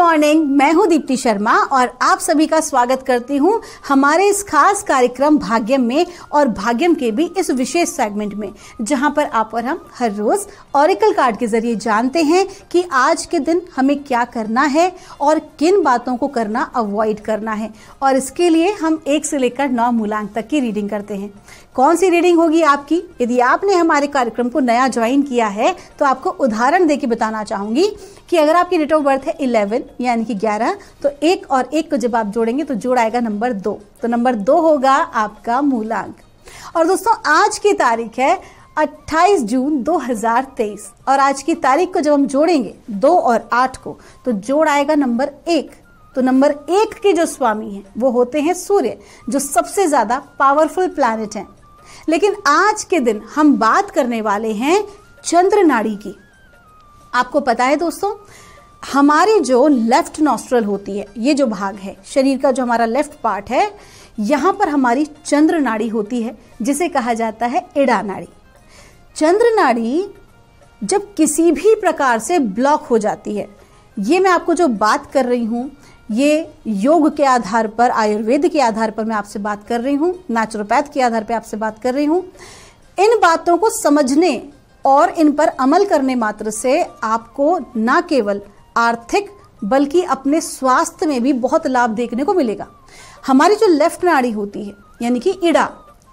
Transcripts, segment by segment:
morning मैं हूं दीप्ति शर्मा और आप सभी का स्वागत करती हूं हमारे इस खास कार्यक्रम भाग्यम में और भाग्यम के भी इस विशेष सेगमेंट में जहां पर आप और हम हर रोज ऑरिकल कार्ड के जरिए जानते हैं कि आज के दिन हमें क्या करना है और किन बातों को करना अवॉइड करना है और इसके लिए हम एक से लेकर नौ मूलांक तक की रीडिंग करते हैं कौन सी रीडिंग होगी आपकी यदि आपने हमारे कार्यक्रम को नया ज्वाइन किया है तो आपको उदाहरण दे के बताना चाहूंगी कि अगर आपकी डेट ऑफ बर्थ है इलेवन यानी कि ग्यारह तो एक और एक को जब आप जोड़ेंगे तो जोड़ आएगा नंबर दो तो नंबर दो होगा आपका मूलांक और दोस्तों आज की तारीख है 28 जून 2023 और आज की तारीख को जब हम जोड़ेंगे दो और आठ को तो जोड़ आएगा नंबर एक तो नंबर एक के जो स्वामी हैं वो होते हैं सूर्य जो सबसे ज़्यादा पावरफुल प्लैनेट हैं लेकिन आज के दिन हम बात करने वाले हैं चंद्र नाड़ी की आपको पता है दोस्तों हमारी जो लेफ्ट नॉस्ट्रल होती है ये जो भाग है शरीर का जो हमारा लेफ्ट पार्ट है यहाँ पर हमारी चंद्र नाड़ी होती है जिसे कहा जाता है इड़ा नाड़ी चंद्र नाड़ी जब किसी भी प्रकार से ब्लॉक हो जाती है ये मैं आपको जो बात कर रही हूँ ये योग के आधार पर आयुर्वेद के आधार पर मैं आपसे बात कर रही हूँ नेचुरोपैथ के आधार पर आपसे बात कर रही हूँ इन बातों को समझने और इन पर अमल करने मात्र से आपको ना केवल आर्थिक बल्कि अपने स्वास्थ्य में भी बहुत लाभ देखने को मिलेगा हमारी जो लेफ्ट नाड़ी होती है यानी कि इड़ा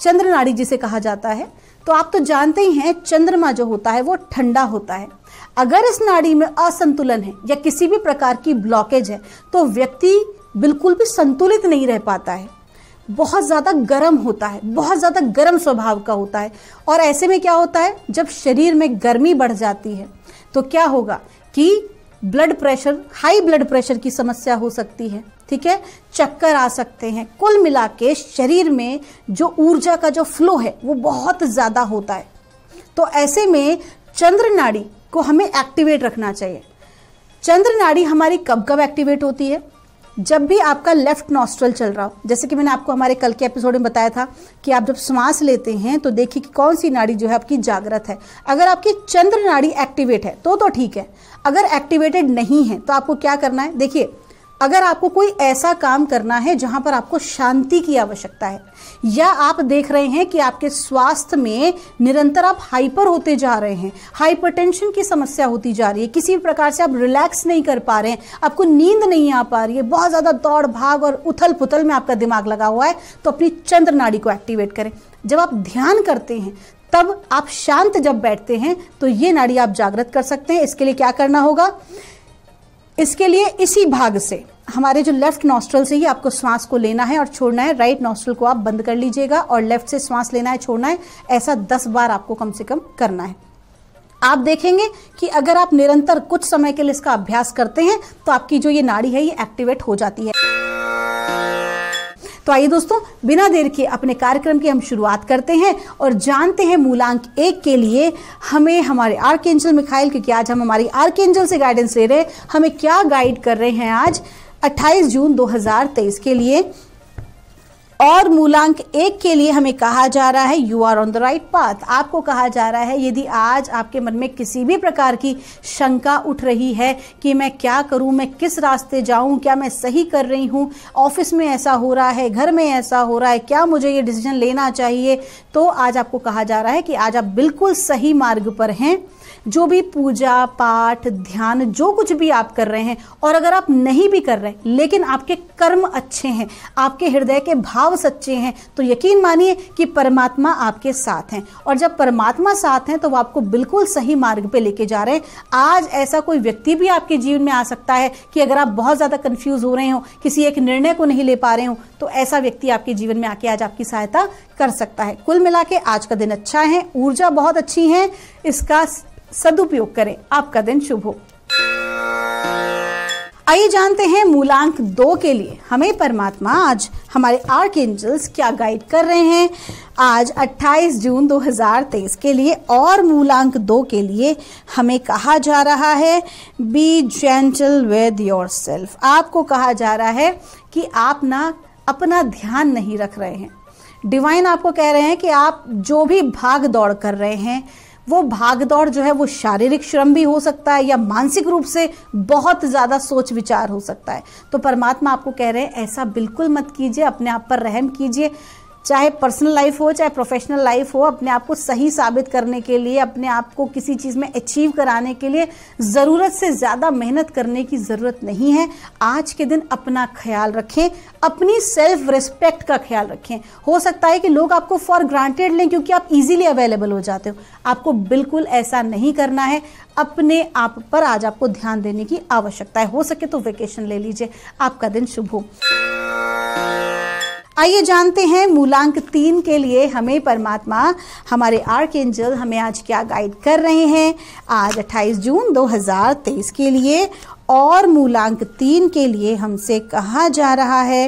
चंद्र नाड़ी जिसे कहा जाता है तो आप तो जानते ही हैं चंद्रमा जो होता है वो ठंडा होता है अगर इस नाड़ी में असंतुलन है या किसी भी प्रकार की ब्लॉकेज है तो व्यक्ति बिल्कुल भी संतुलित नहीं रह पाता है बहुत ज़्यादा गर्म होता है बहुत ज़्यादा गर्म स्वभाव का होता है और ऐसे में क्या होता है जब शरीर में गर्मी बढ़ जाती है तो क्या होगा कि blood pressure high blood pressure की समस्या हो सकती है ठीक है चक्कर आ सकते हैं कुल मिला के शरीर में जो ऊर्जा का जो फ्लो है वो बहुत ज़्यादा होता है तो ऐसे में चंद्र नाड़ी को हमें एक्टिवेट रखना चाहिए चंद्र नाड़ी हमारी कब कब एक्टिवेट होती है जब भी आपका लेफ्ट नॉस्ट्रल चल रहा हो जैसे कि मैंने आपको हमारे कल के एपिसोड में बताया था कि आप जब श्वास लेते हैं तो देखिए कि कौन सी नाड़ी जो है आपकी जागृत है अगर आपकी चंद्र नाड़ी एक्टिवेट है तो तो ठीक है अगर एक्टिवेटेड नहीं है तो आपको क्या करना है देखिए अगर आपको कोई ऐसा काम करना है जहां पर आपको शांति की आवश्यकता है या आप देख रहे हैं कि आपके स्वास्थ्य में निरंतर आप हाइपर होते जा रहे हैं हाइपरटेंशन की समस्या होती जा रही है किसी भी प्रकार से आप रिलैक्स नहीं कर पा रहे हैं आपको नींद नहीं आ पा रही है बहुत ज़्यादा दौड़ भाग और उथल पुथल में आपका दिमाग लगा हुआ है तो अपनी चंद्र नाड़ी को एक्टिवेट करें जब आप ध्यान करते हैं तब आप शांत जब बैठते हैं तो ये नाड़ी आप जागृत कर सकते हैं इसके लिए क्या करना होगा इसके लिए इसी भाग से हमारे जो लेफ्ट नॉस्ट्रल से ही आपको श्वास को लेना है और छोड़ना है राइट नॉस्ट्रल को आप बंद कर लीजिएगा और लेफ्ट से श्वास लेना है छोड़ना है ऐसा दस बार आपको कम से कम करना है आप देखेंगे कि अगर आप निरंतर कुछ समय के लिए इसका अभ्यास करते हैं तो आपकी जो ये नाड़ी है ये एक्टिवेट हो जाती है तो आइए दोस्तों बिना देर के अपने कार्यक्रम की हम शुरुआत करते हैं और जानते हैं मूलांक एक के लिए हमें हमारे आर्क एंजल मिखाइल क्योंकि आज हम हमारी आर्क एंजल से गाइडेंस ले रहे हैं हमें क्या गाइड कर रहे हैं आज 28 जून 2023 के लिए और मूलांक एक के लिए हमें कहा जा रहा है you are on the right path आपको कहा जा रहा है यदि आज आपके मन में किसी भी प्रकार की शंका उठ रही है कि मैं क्या करूं मैं किस रास्ते जाऊं क्या मैं सही कर रही हूं ऑफिस में ऐसा हो रहा है घर में ऐसा हो रहा है क्या मुझे ये डिसीजन लेना चाहिए तो आज आपको कहा जा रहा है कि आज आप बिल्कुल सही मार्ग पर हैं जो भी पूजा पाठ ध्यान जो कुछ भी आप कर रहे हैं और अगर आप नहीं भी कर रहे लेकिन आपके कर्म अच्छे हैं आपके हृदय के भाव सच्चे हैं तो यकीन मानिए कि परमात्मा आपके साथ हैं और जब परमात्मा साथ हैं तो वो आपको बिल्कुल सही मार्ग पे लेके जा रहे हैं आज ऐसा कोई व्यक्ति भी आपके जीवन में आ सकता है कि अगर आप बहुत ज़्यादा कन्फ्यूज हो रहे हो किसी एक निर्णय को नहीं ले पा रहे हो तो ऐसा व्यक्ति आपके जीवन में आके आज आपकी सहायता कर सकता है कुल मिला के आज का दिन अच्छा है ऊर्जा बहुत अच्छी है इसका सदुपयोग करें आपका दिन शुभ हो आइए जानते हैं मूलांक दो के लिए हमें परमात्मा आज हमारे आर्क एंजल्स क्या गाइड कर रहे हैं आज 28 जून 2023 के लिए और मूलांक दो के लिए हमें कहा जा रहा है be gentle with yourself आपको कहा जा रहा है कि आप ना अपना ध्यान नहीं रख रहे हैं डिवाइन आपको कह रहे हैं कि आप जो भी भाग दौड़ कर रहे हैं वो भागदौड़ जो है वो शारीरिक श्रम भी हो सकता है या मानसिक रूप से बहुत ज़्यादा सोच विचार हो सकता है तो परमात्मा आपको कह रहे हैं ऐसा बिल्कुल मत कीजिए अपने आप पर रहम कीजिए चाहे पर्सनल लाइफ हो चाहे प्रोफेशनल लाइफ हो अपने आप को सही साबित करने के लिए अपने आप को किसी चीज़ में अचीव कराने के लिए ज़रूरत से ज़्यादा मेहनत करने की ज़रूरत नहीं है आज के दिन अपना ख्याल रखें अपनी सेल्फ रिस्पेक्ट का ख्याल रखें हो सकता है कि लोग आपको फॉर ग्रांटेड लें क्योंकि आप इजीली अवेलेबल हो जाते हो आपको बिल्कुल ऐसा नहीं करना है अपने आप पर आज आपको ध्यान देने की आवश्यकता है हो सके तो वेकेशन ले लीजिए आपका दिन शुभ हो आइए जानते हैं मूलांक तीन के लिए हमें परमात्मा हमारे आर्क एंजल हमें आज क्या गाइड कर रहे हैं आज 28 जून 2023 के लिए और मूलांक तीन के लिए हमसे कहा जा रहा है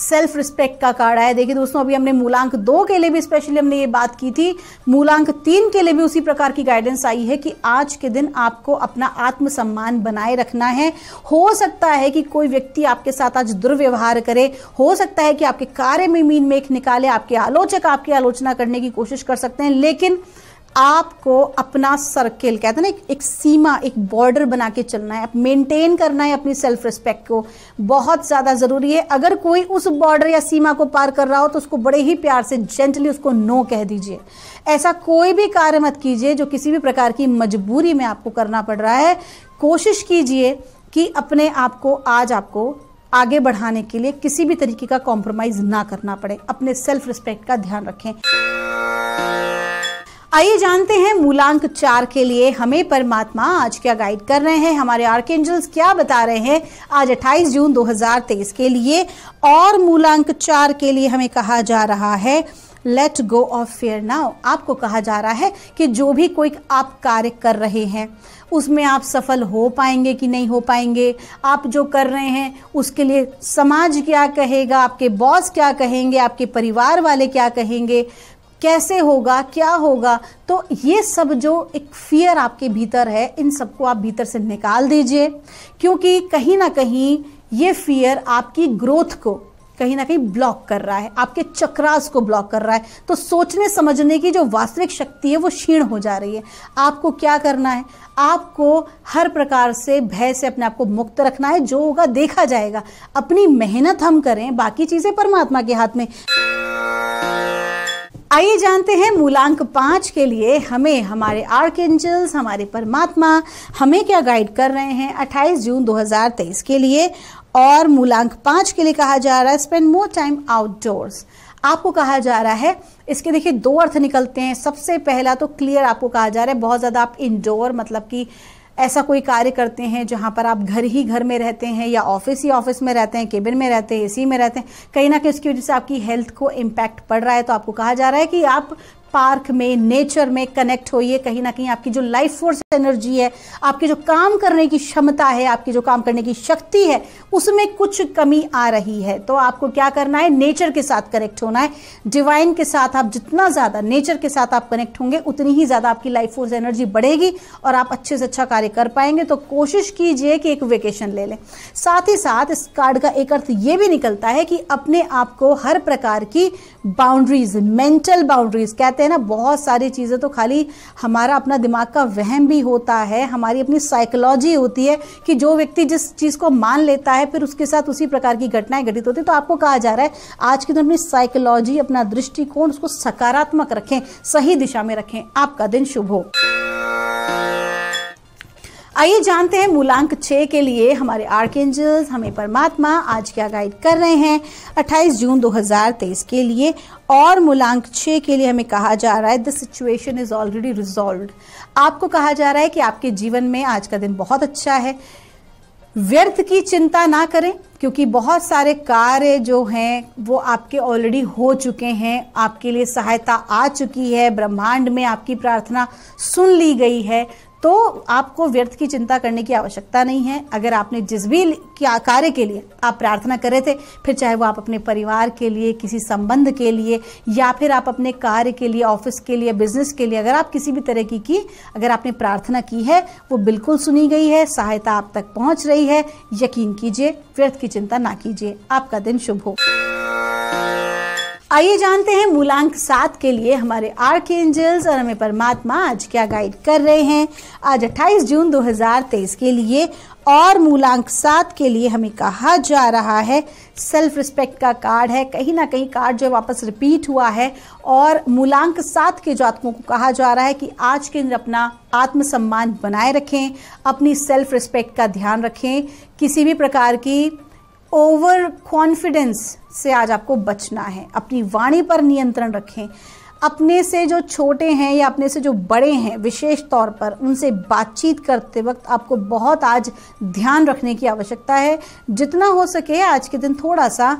सेल्फ रिस्पेक्ट का कार्ड आया देखिए दोस्तों अभी हमने मूलांक दो के लिए भी स्पेशली हमने ये बात की थी मूलांक तीन के लिए भी उसी प्रकार की गाइडेंस आई है कि आज के दिन आपको अपना आत्मसम्मान बनाए रखना है हो सकता है कि कोई व्यक्ति आपके साथ आज दुर्व्यवहार करे हो सकता है कि आपके कार्य में मीन मेख निकाले आपके आलोचक आपकी आलोचना करने की कोशिश कर सकते हैं लेकिन आपको अपना सर्किल कहते हैं ना एक सीमा एक बॉर्डर बना के चलना है मेंटेन करना है अपनी सेल्फ रिस्पेक्ट को बहुत ज़्यादा ज़रूरी है अगर कोई उस बॉर्डर या सीमा को पार कर रहा हो तो उसको बड़े ही प्यार से जेंटली उसको नो कह दीजिए ऐसा कोई भी कार्य मत कीजिए जो किसी भी प्रकार की मजबूरी में आपको करना पड़ रहा है कोशिश कीजिए कि अपने आप को आज आपको आगे बढ़ाने के लिए किसी भी तरीके का कॉम्प्रोमाइज़ ना करना पड़े अपने सेल्फ रिस्पेक्ट का ध्यान रखें आइए जानते हैं मूलांक चार के लिए हमें परमात्मा आज क्या गाइड कर रहे हैं हमारे आर्क एंजल्स क्या बता रहे हैं आज 28 जून 2023 के लिए और मूलांक चार के लिए हमें कहा जा रहा है let go of fear now आपको कहा जा रहा है कि जो भी कोई आप कार्य कर रहे हैं उसमें आप सफल हो पाएंगे कि नहीं हो पाएंगे आप जो कर रहे हैं उसके लिए समाज क्या कहेगा आपके बॉस क्या कहेंगे आपके परिवार वाले क्या कहेंगे कैसे होगा क्या होगा तो ये सब जो एक फियर आपके भीतर है इन सबको आप भीतर से निकाल दीजिए क्योंकि कहीं ना कहीं ये फियर आपकी ग्रोथ को कहीं ना कहीं ब्लॉक कर रहा है आपके चक्रास को ब्लॉक कर रहा है तो सोचने समझने की जो वास्तविक शक्ति है वो क्षीण हो जा रही है आपको क्या करना है आपको हर प्रकार से भय से अपने आप को मुक्त रखना है जो होगा देखा जाएगा अपनी मेहनत हम करें बाकी चीज़ें परमात्मा के हाथ में आइए जानते हैं मूलांक पाँच के लिए हमें हमारे आर्क एंजल्स हमारे परमात्मा हमें क्या गाइड कर रहे हैं 28 जून 2023 के लिए और मूलांक पाँच के लिए कहा जा रहा है स्पेंड मोर टाइम आउटडोर्स आपको कहा जा रहा है इसके देखिए दो अर्थ निकलते हैं सबसे पहला तो क्लियर आपको कहा जा रहा है बहुत ज़्यादा आप इंडोर मतलब कि ऐसा कोई कार्य करते हैं जहाँ पर आप घर ही घर में रहते हैं या ऑफिस ही ऑफिस में रहते हैं केबिन में रहते हैं एसी में रहते हैं कहीं ना कहीं उसकी वजह से आपकी हेल्थ को इम्पैक्ट पड़ रहा है तो आपको कहा जा रहा है कि आप पार्क में नेचर में कनेक्ट होइए कहीं ना कहीं आपकी जो लाइफ फोर्स एनर्जी है आपकी जो काम करने की क्षमता है आपकी जो काम करने की शक्ति है उसमें कुछ कमी आ रही है तो आपको क्या करना है नेचर के साथ कनेक्ट होना है डिवाइन के साथ आप जितना ज़्यादा नेचर के साथ आप कनेक्ट होंगे उतनी ही ज़्यादा आपकी लाइफ फोर्स एनर्जी बढ़ेगी और आप अच्छे से अच्छा कार्य कर पाएंगे तो कोशिश कीजिए कि एक वेकेशन ले लें साथ ही साथ इस कार्ड का एक अर्थ ये भी निकलता है कि अपने आप को हर प्रकार की बाउंड्रीज मेंटल बाउंड्रीज कहते हैं हैं ना बहुत सारी चीज़ें तो खाली हमारा अपना दिमाग का वहम भी होता है हमारी अपनी साइकोलॉजी होती है कि जो व्यक्ति जिस चीज़ को मान लेता है फिर उसके साथ उसी प्रकार की घटनाएं घटित होती है तो आपको कहा जा रहा है आज की तो अपनी साइकोलॉजी अपना दृष्टिकोण उसको सकारात्मक रखें सही दिशा में रखें आपका दिन शुभ हो आइए जानते हैं मूलांक छः के लिए हमारे आर्क एंजल्स हमें परमात्मा आज क्या गाइड कर रहे हैं 28 जून 2023 के लिए और मूलांक छः के लिए हमें कहा जा रहा है the situation is already resolve आपको कहा जा रहा है कि आपके जीवन में आज का दिन बहुत अच्छा है व्यर्थ की चिंता ना करें क्योंकि बहुत सारे कार्य जो हैं वो आपके ऑलरेडी हो चुके हैं आपके लिए सहायता आ चुकी है ब्रह्मांड में आपकी प्रार्थना सुन ली गई है तो आपको व्यर्थ की चिंता करने की आवश्यकता नहीं है अगर आपने जिस भी कार्य के लिए आप प्रार्थना कर रहे थे फिर चाहे वो आप अपने परिवार के लिए किसी संबंध के लिए या फिर आप अपने कार्य के लिए ऑफिस के लिए बिजनेस के लिए अगर आप किसी भी तरह की की अगर आपने प्रार्थना की है वो बिल्कुल सुनी गई है सहायता आप तक पहुंच रही है यकीन कीजिए व्यर्थ की चिंता ना कीजिए आपका दिन शुभ हो आइए जानते हैं मूलांक सात के लिए हमारे आर के एंजल्स और हमें परमात्मा आज क्या गाइड कर रहे हैं आज 28 जून 2023 के लिए और मूलांक सात के लिए हमें कहा जा रहा है सेल्फ रिस्पेक्ट का कार्ड है कहीं ना कहीं कार्ड जो वापस रिपीट हुआ है और मूलांक सात के जातकों को कहा जा रहा है कि आज के दिन अपना आत्मसम्मान बनाए रखें अपनी सेल्फ रिस्पेक्ट का ध्यान रखें किसी भी प्रकार की ओवर कॉन्फिडेंस से आज आपको बचना है अपनी वाणी पर नियंत्रण रखें अपने से जो छोटे हैं या अपने से जो बड़े हैं विशेष तौर पर उनसे बातचीत करते वक्त आपको बहुत आज ध्यान रखने की आवश्यकता है जितना हो सके आज के दिन थोड़ा सा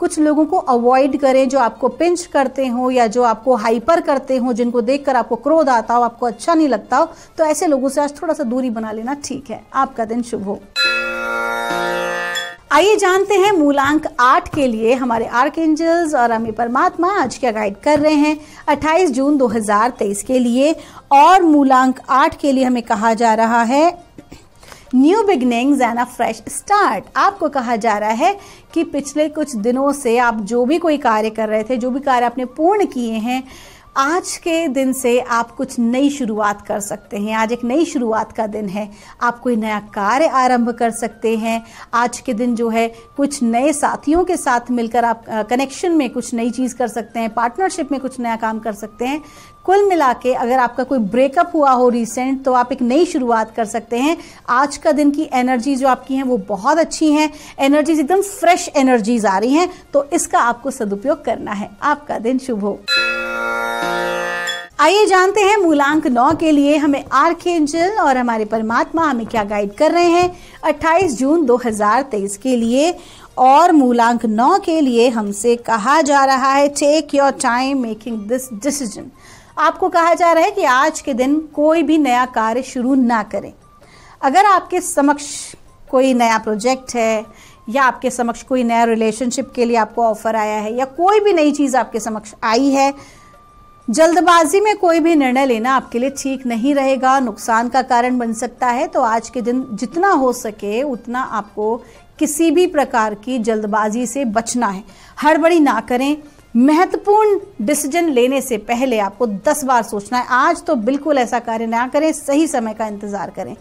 कुछ लोगों को अवॉइड करें जो आपको पिंच करते हो या जो आपको हाइपर करते हों जिनको देखकर आपको क्रोध आता हो आपको अच्छा नहीं लगता हो तो ऐसे लोगों से आज थोड़ा सा दूरी बना लेना ठीक है आपका दिन शुभ हो आइए जानते हैं मूलांक आठ के लिए हमारे आर्क एंजल्स और अमी परमात्मा आज क्या गाइड कर रहे हैं 28 जून 2023 के लिए और मूलांक आठ के लिए हमें कहा जा रहा है new beginning and a fresh start आपको कहा जा रहा है कि पिछले कुछ दिनों से आप जो भी कोई कार्य कर रहे थे जो भी कार्य आपने पूर्ण किए हैं आज के दिन से आप कुछ नई शुरुआत कर सकते हैं आज एक नई शुरुआत का दिन है आप कोई नया कार्य आरंभ कर सकते हैं आज के दिन जो है कुछ नए साथियों के साथ मिलकर आप कनेक्शन में कुछ नई चीज़ कर सकते हैं पार्टनरशिप में कुछ नया काम कर सकते हैं कुल मिला के अगर आपका कोई ब्रेकअप हुआ हो रिसेंट तो आप एक नई शुरुआत कर सकते हैं आज का दिन की एनर्जी जो आपकी हैं वो बहुत अच्छी हैं एनर्जीज एकदम फ्रेश एनर्जीज आ रही हैं तो इसका आपको सदुपयोग करना है आपका दिन शुभ हो आइए जानते हैं मूलांक नौ के लिए हमें आर्क एंजल और हमारे परमात्मा हमें क्या गाइड कर रहे हैं 28 जून 2023 के लिए और मूलांक नौ के लिए हमसे कहा जा रहा है take your time making this decision आपको कहा जा रहा है कि आज के दिन कोई भी नया कार्य शुरू ना करें अगर आपके समक्ष कोई नया प्रोजेक्ट है या आपके समक्ष कोई नया रिलेशनशिप के लिए आपको ऑफर आया है या कोई भी नई चीज़ आपके समक्ष आई है जल्दबाजी में कोई भी निर्णय लेना आपके लिए ठीक नहीं रहेगा नुकसान का कारण बन सकता है तो आज के दिन जितना हो सके उतना आपको किसी भी प्रकार की जल्दबाजी से बचना है हड़बड़ी ना करें महत्वपूर्ण डिसीजन लेने से पहले आपको दस बार सोचना है आज तो बिल्कुल ऐसा कार्य ना करें सही समय का इंतज़ार करें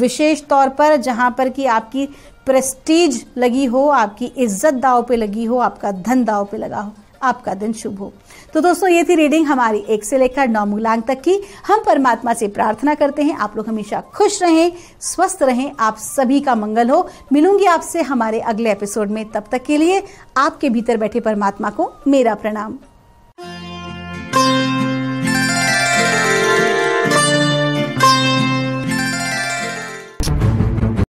विशेष तौर पर जहां पर कि आपकी प्रेस्टीज लगी हो आपकी इज्जत दाव पे लगी हो आपका धन दाव पे लगा हो आपका दिन शुभ हो तो दोस्तों ये थी रीडिंग हमारी एक से लेकर नौ मूलांक तक की हम परमात्मा से प्रार्थना करते हैं आप लोग हमेशा खुश रहें स्वस्थ रहें आप सभी का मंगल हो मिलूंगी आपसे हमारे अगले एपिसोड में तब तक के लिए आपके भीतर बैठे परमात्मा को मेरा प्रणाम